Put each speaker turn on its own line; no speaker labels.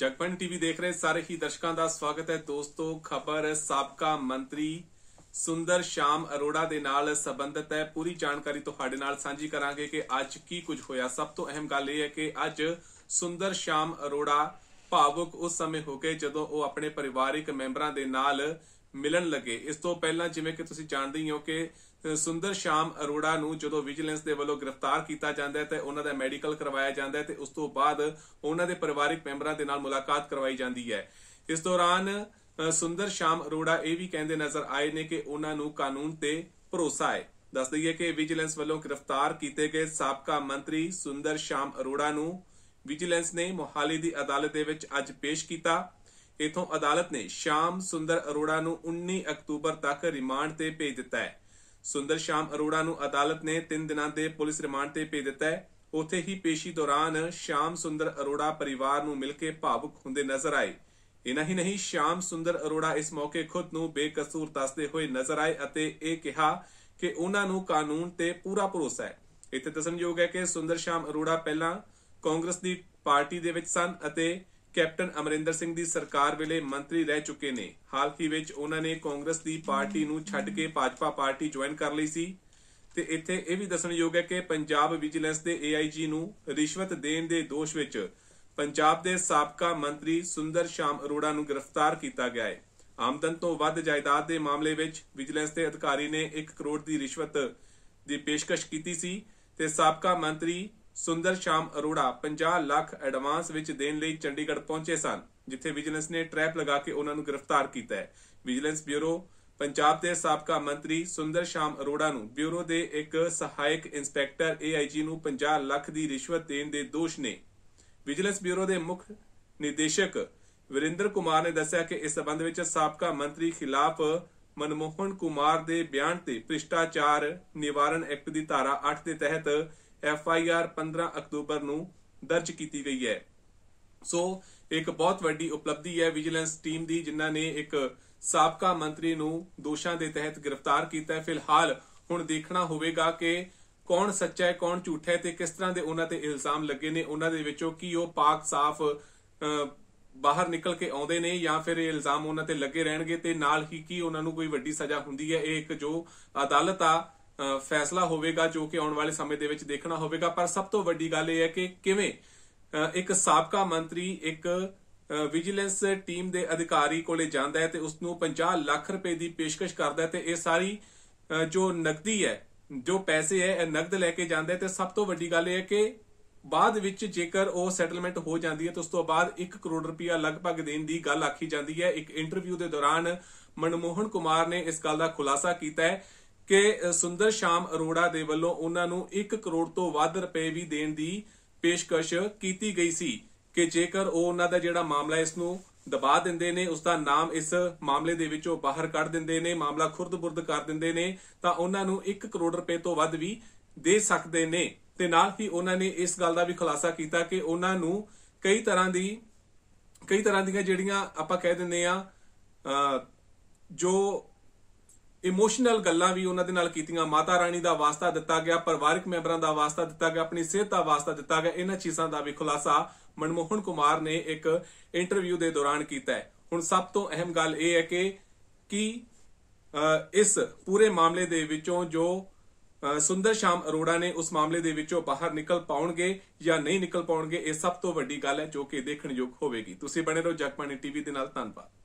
ਜਗਪਨ TV ਦੇਖ ਰਹੇ ਸਾਰੇ ਹੀ ਦਰਸ਼ਕਾਂ ਦਾ ਸਵਾਗਤ ਹੈ ਦੋਸਤੋ ਖਬਰ ਸਾਬਕਾ ਮੰਤਰੀ ਸੁੰਦਰ ਸ਼ਾਮ ਅਰੋੜਾ ਦੇ ਨਾਲ ਸੰਬੰਧਿਤ ਹੈ ਪੂਰੀ ਜਾਣਕਾਰੀ ਤੁਹਾਡੇ ਨਾਲ ਸਾਂਝੀ ਕਰਾਂਗੇ ਕਿ ਅੱਜ ਕੀ ਕੁਝ ਹੋਇਆ ਸਭ ਤੋਂ ਅਹਿਮ ਗੱਲ ਇਹ ਹੈ ਕਿ ਅੱਜ ਸੁੰਦਰ ਸ਼ਾਮ ਅਰੋੜਾ ਭਾਵੁਕ ਉਸ ਸਮੇਂ ਹੋ ਗਏ ਜਦੋਂ ਉਹ ਆਪਣੇ ਪਰਿਵਾਰਿਕ ਮੈਂਬਰਾਂ ਦੇ ਨਾਲ ਮਿਲਣ ਲੱਗੇ ਇਸ ਤੋਂ ਪਹਿਲਾਂ ਜਿਵੇਂ ਕਿ ਤੁਸੀਂ ਜਾਣਦੇ ਹੀ ਹੋ ਕਿ ਸੁੰਦਰ ਸ਼ਾਮ ਅਰੋੜਾ ਨੂੰ ਜਦੋਂ ਵਿਜੀਲੈਂਸ ਦੇ ਵੱਲੋਂ ਗ੍ਰਿਫਤਾਰ ਕੀਤਾ ਜਾਂਦਾ ਹੈ ਤੇ ਉਹਨਾਂ ਦਾ ਮੈਡੀਕਲ ਕਰਵਾਇਆ ਜਾਂਦਾ ਹੈ ਤੇ ਉਸ ਤੋਂ ਬਾਅਦ ਉਹਨਾਂ ਦੇ ਪਰਿਵਾਰਕ ਮੈਂਬਰਾਂ ਦੇ ਨਾਲ ਮੁਲਾਕਾਤ ਕਰਵਾਈ ਜਾਂਦੀ ਹੈ ਇਸ ਦੌਰਾਨ ਸੁੰਦਰ ਸ਼ਾਮ ਅਰੋੜਾ ਇਹ ਵੀ ਕਹਿੰਦੇ ਨਜ਼ਰ ਆਏ ਨੇ ਕਿ ਉਹਨਾਂ ਨੂੰ ਕਾਨੂੰਨ ਤੇ ਭਰੋਸਾ ਹੈ ਦੱਸ ਦਈਏ ਕਿ ਵਿਜੀਲੈਂਸ ਵੱਲੋਂ ਗ੍ਰਿਫਤਾਰ ਕੀਤੇ ਗਏ ਸਾਬਕਾ ਮੰਤਰੀ ਸੁੰਦਰ ਸ਼ਾਮ ਅਰੋੜਾ ਨੂੰ ਵਿਜੀਲੈਂਸ ਨੇ ਮੋਹਾਲੀ ਦੀ ਅਦਾਲਤ ਦੇ ਵਿੱਚ ਅੱਜ ਪੇਸ਼ ਕੀਤਾ ਇਥੋਂ ਅਦਾਲਤ ਨੇ ਸ਼ਾਮ ਸੁੰਦਰ ਅਰੋੜਾ ਨੂੰ 19 ਅਕਤੂਬਰ ਤੱਕ ਰਿਮਾਂਡ ਤੇ ਭੇਜ ਦਿੱਤਾ ਹੈ ਸੁੰਦਰ ਸ਼ਾਮ ਅਰੋੜਾ ਨੂੰ ਅਦਾਲਤ ਨੇ 3 ਦਿਨਾਂ ਦੇ ਪੁਲਿਸ ਰਿਮਾਂਡ ਤੇ ਭੇਜ ਦਿੱਤਾ ਹੈ ਉਥੇ ਹੀ ਪੇਸ਼ੀ ਦੌਰਾਨ ਸ਼ਾਮ ਸੁੰਦਰ ਅਰੋੜਾ ਪਰਿਵਾਰ ਨੂੰ ਮਿਲ ਕੇ ਭਾਵੁਕ ਹੁੰਦੇ ਨਜ਼ਰ ਆਏ ਇਨਾ ਹੀ ਨਹੀਂ ਸ਼ਾਮ ਸੁੰਦਰ ਅਰੋੜਾ ਇਸ ਮੌਕੇ ਖੁਦ ਨੂੰ ਬੇਕਸੂਰ ਦੱਸਦੇ ਹੋਏ ਨਜ਼ਰ ਆਏ ਅਤੇ ਇਹ ਕਿਹਾ ਕਿ ਉਹਨਾਂ ਨੂੰ ਕਾਨੂੰਨ ਤੇ ਪੂਰਾ ਭਰੋਸਾ ਹੈ ਇੱਥੇ ਦੱਸਣਯੋਗ ਹੈ ਕਿ ਸੁੰਦਰ ਸ਼ਾਮ ਅਰੋੜਾ ਪਹਿਲਾਂ ਕਾਂਗਰਸ ਦੀ ਪਾਰਟੀ ਦੇ ਵਿੱਚ ਸਨ ਅਤੇ ਕੈਪਟਨ ਅਮਰਿੰਦਰ ਸਿੰਘ ਦੀ ਸਰਕਾਰ ਵੇਲੇ ਮੰਤਰੀ ਰਹਿ ਚੁੱਕੇ ਨੇ ਹਾਲ ਹੀ ਵਿੱਚ ਉਹਨਾਂ ਨੇ ਕਾਂਗਰਸ ਦੀ ਪਾਰਟੀ ਨੂੰ ਛੱਡ ਕੇ ਭਾਜਪਾ ਪਾਰਟੀ ਜੁਆਇਨ ਕਰ ਲਈ ਸੀ ਤੇ ਇੱਥੇ ਇਹ ਵੀ ਦੱਸਣਯੋਗ ਹੈ ਕਿ ਪੰਜਾਬ ਵਿਜੀਲੈਂਸ ਦੇ ਏਆਈਜੀ ਨੂੰ ਰਿਸ਼ਵਤ ਦੇਣ ਦੇ ਦੋਸ਼ ਵਿੱਚ ਪੰਜਾਬ ਦੇ ਸਾਬਕਾ ਮੰਤਰੀ ਸੁੰਦਰ ਸ਼ਾਮ ਅਰੋੜਾ ਨੂੰ ਗ੍ਰਿਫਤਾਰ ਕੀਤਾ ਗਿਆ ਹੈ ਆਮਦਨ ਤੋਂ ਵੱਧ ਜਾਇਦਾਦ ਦੇ ਮਾਮਲੇ ਵਿੱਚ ਵਿਜੀਲੈਂਸ ਦੇ ਅਧਿਕਾਰੀ ਨੇ 1 ਕਰੋੜ ਦੀ ਰਿਸ਼ਵਤ ਦੀ ਪੇਸ਼ਕਸ਼ ਕੀਤੀ ਸੀ ਤੇ ਸਾਬਕਾ ਮੰਤਰੀ ਸੁੰਦਰ ਸ਼ਾਮ ਅਰੋੜਾ 50 ਲੱਖ ਐਡਵਾਂਸ ਵਿੱਚ ਦੇਣ ਲਈ ਚੰਡੀਗੜ੍ਹ ਪਹੁੰਚੇ ਸਨ ਜਿੱਥੇ ਵਿਜੀਲੈਂਸ ਨੇ ਟ੍ਰੈਪ ਲਗਾ ਕੇ ਉਹਨਾਂ ਨੂੰ ਗ੍ਰਿਫਤਾਰ ਕੀਤਾ ਹੈ ਵਿਜੀਲੈਂਸ ਬਿਊਰੋ ਪੰਜਾਬ ਦੇ ਸਾਬਕਾ ਮੰਤਰੀ ਸੁੰਦਰ ਸ਼ਾਮ ਅਰੋੜਾ ਨੂੰ ਬਿਊਰੋ ਦੇ ਇੱਕ ਸਹਾਇਕ ਇੰਸਪੈਕਟਰ ਏਆਈਜੀ ਨੂੰ 50 ਲੱਖ ਦੀ ਰਿਸ਼ਵਤ ਦੇਣ ਦੇ ਦੋਸ਼ ਨੇ ਵਿਜੀਲੈਂਸ ਬਿਊਰੋ ਦੇ ਮੁੱਖ ਨਿਦੇਸ਼ਕ ਵਿਰਿੰਦਰ ਕੁਮਾਰ ਨੇ ਦੱਸਿਆ ਕਿ ਇਸ ਸਬੰਧ ਵਿੱਚ ਸਾਬਕਾ ਮੰਤਰੀ ਖਿਲਾਫ ਮਨਮੋਹਨ ਕੁਮਾਰ ਦੇ ਬਿਆਨ ਤੇ ਭ੍ਰਿਸ਼ਟਾਚਾਰ ਨਿਵਾਰਨ ਐਕਟ ਦੀ ਧਾਰਾ 8 ਦੇ ਤਹਿਤ ਐਫ ਆਈ ਆਰ 15 ਅਕਤੂਬਰ ਨੂੰ ਦਰਜ ਕੀਤੀ ਗਈ ਹੈ ਸੋ ਇੱਕ ਬਹੁਤ ਵੱਡੀ ਉਪਲਬਧੀ ਹੈ ਵਿਜੀਲੈਂਸ ਟੀਮ ਦੀ ਜਿਨ੍ਹਾਂ ਨੇ ਇੱਕ ਸਾਬਕਾ ਮੰਤਰੀ ਨੂੰ ਦੋਸ਼ਾਂ ਦੇ ਤਹਿਤ ਗ੍ਰਿਫਤਾਰ ਕੀਤਾ ਹੈ ਫਿਲਹਾਲ ਹੁਣ ਦੇਖਣਾ ਹੋਵੇਗਾ ਕਿ ਕੌਣ ਸੱਚਾ ਹੈ ਕੌਣ ਝੂਠਾ ਹੈ ਤੇ ਕਿਸ ਤਰ੍ਹਾਂ ਦੇ ਉਹਨਾਂ ਤੇ ਇਲਜ਼ਾਮ ਲੱਗੇ ਨੇ ਉਹਨਾਂ ਦੇ ਵਿੱਚੋਂ ਕੀ ਉਹ ਪਾਕ ਸਾਫ਼ ਬਾਹਰ ਨਿਕਲ ਕੇ ਆਉਂਦੇ ਨੇ ਜਾਂ ਫਿਰ ਇਹ ਇਲਜ਼ਾਮ ਉਹਨਾਂ ਤੇ ਲੱਗੇ ਰਹਿਣਗੇ ਤੇ ਨਾਲ ਹੀ ਕੀ ਉਹਨਾਂ ਨੂੰ ਕੋਈ ਵੱਡੀ ਸਜ਼ਾ ਹੁੰਦੀ ਹੈ ਇਹ ਇੱਕ ਜੋ ਅਦਾਲਤ ਆ ਫੈਸਲਾ ਹੋਵੇਗਾ ਜੋ ਕਿ ਆਉਣ ਵਾਲੇ ਸਮੇਂ ਦੇ ਵਿੱਚ ਦੇਖਣਾ ਹੋਵੇਗਾ ਪਰ ਸਭ ਤੋਂ ਵੱਡੀ ਗੱਲ ਇਹ ਹੈ ਕਿ ਕਿਵੇਂ ਇੱਕ ਸਾਬਕਾ ਮੰਤਰੀ ਇੱਕ ਵਿਜੀਲੈਂਸ ਟੀਮ ਦੇ ਅਧਿਕਾਰੀ ਕੋਲੇ ਜਾਂਦਾ ਹੈ ਤੇ ਉਸ ਨੂੰ 50 ਲੱਖ ਰੁਪਏ ਦੀ ਪੇਸ਼ਕਸ਼ ਕਰਦਾ ਹੈ ਤੇ ਇਹ ਸਾਰੀ ਜੋ ਨਕਦੀ ਹੈ ਜੋ ਪੈਸੇ ਹੈ ਇਹ ਨਕਦ ਲੈ ਕੇ ਜਾਂਦਾ ਹੈ ਤੇ ਸਭ ਤੋਂ ਵੱਡੀ ਗੱਲ ਇਹ ਹੈ ਕਿ ਬਾਅਦ ਵਿੱਚ ਜੇਕਰ ਉਹ ਸੈਟਲਮੈਂਟ ਹੋ ਜਾਂਦੀ ਹੈ ਤਾਂ ਉਸ ਤੋਂ ਬਾਅਦ 1 ਕਰੋੜ ਰੁਪਇਆ ਲਗਭਗ ਦੇਣ ਦੀ ਗੱਲ ਆਖੀ ਜਾਂਦੀ ਹੈ ਇੱਕ ਇੰਟਰਵਿਊ ਦੇ ਦੌਰਾਨ ਮਨਮੋਹਨ ਕੁਮਾਰ ਨੇ ਇਸ ਗੱਲ ਦਾ ਖੁਲਾਸਾ ਕੀਤਾ ਹੈ ਕਿ ਸੁੰਦਰ ਸ਼ਾਮ ਅਰੋੜਾ ਦੇ ਵੱਲੋਂ ਉਹਨਾਂ ਨੂੰ 1 ਕਰੋੜ ਤੋਂ ਵੱਧ ਰੁਪਏ ਵੀ ਦੇਣ ਦੀ ਪੇਸ਼ਕਸ਼ ਕੀਤੀ ਗਈ ਸੀ ਕਿ ਜੇਕਰ ਉਹ ਉਹਨਾਂ ਦਾ ਜਿਹੜਾ ਮਾਮਲਾ ਇਸ ਨੂੰ ਦਬਾ ਦਿੰਦੇ ਨੇ ਉਸ ਦਾ ਨਾਮ ਇਸ ਮਾਮਲੇ ਦੇ ਵਿੱਚੋਂ ਬਾਹਰ ਕੱਢ ਦਿੰਦੇ ਨੇ ਮਾਮਲਾ ਖੁਰਦ-ਬੁਰਦ ਕਰ ਦਿੰਦੇ ਨੇ ਤਾਂ ਉਹਨਾਂ ਨੂੰ 1 ਕਰੋੜ ਰੁਪਏ ਤੋਂ ਵੱਧ ਵੀ ਦੇ ਸਕਦੇ ਨੇ ਤੇ ਨਾਲ ਹੀ ਉਹਨਾਂ ਨੇ ਇਸ ਗੱਲ ਦਾ ਵੀ ਖੁਲਾਸਾ ਕੀਤਾ ਕਿ ਉਹਨਾਂ ਨੂੰ ਕਈ ਤਰ੍ਹਾਂ ਦੀ ਕਈ ਤਰ੍ਹਾਂ ਦੀਆਂ ਜਿਹੜੀਆਂ ਆਪਾਂ ਕਹਿ ਦਿੰਦੇ ਆ ਜੋ ਇਮੋਸ਼ਨਲ ਗੱਲਾਂ ਵੀ ਉਹਨਾਂ ਦੇ ਨਾਲ ਕੀਤੀਆਂ ਮਾਤਾ ਰਾਣੀ ਦਾ ਵਾਸਤਾ ਦਿੱਤਾ ਗਿਆ ਪਰਿਵਾਰਿਕ ਮੈਂਬਰਾਂ ਦਾ ਵਾਸਤਾ ਦਿੱਤਾ ਗਿਆ ਆਪਣੀ ਸਿਹਤ ਦਾ ਵਾਸਤਾ ਦਿੱਤਾ ਗਿਆ ਇਹਨਾਂ ਚੀਜ਼ਾਂ ਦਾ ਵੀ ਖੁਲਾਸਾ ਮਨਮੋਹਨ ਕੁਮਾਰ ਨੇ ਇੱਕ ਇੰਟਰਵਿਊ ਦੇ ਦੌਰਾਨ ਕੀਤਾ ਹੈ ਹੁਣ ਸਭ ਤੋਂ ਅਹਿਮ ਗੱਲ ਇਹ ਹੈ ਕਿ ਕੀ ਇਸ ਪੂਰੇ ਮਾਮਲੇ ਦੇ ਵਿੱਚੋਂ ਜੋ ਸੁੰਦਰ ਸ਼ਾਮ ਅਰੋੜਾ ਨੇ ਉਸ ਮਾਮਲੇ ਦੇ ਵਿੱਚੋਂ ਬਾਹਰ ਨਿਕਲ ਪਾਉਣਗੇ ਜਾਂ ਨਹੀਂ ਨਿਕਲ ਪਾਉਣਗੇ ਇਹ ਸਭ ਤੋਂ ਵੱਡੀ ਗੱਲ ਹੈ ਜੋ ਕਿ ਦੇਖਣਯੋਗ ਹੋਵੇਗੀ ਤੁਸੀਂ ਬਣੇ ਰਹੋ ਜਗਪਾਨੀ ਟੀਵੀ ਦੇ ਨਾਲ ਧੰਨਵਾਦ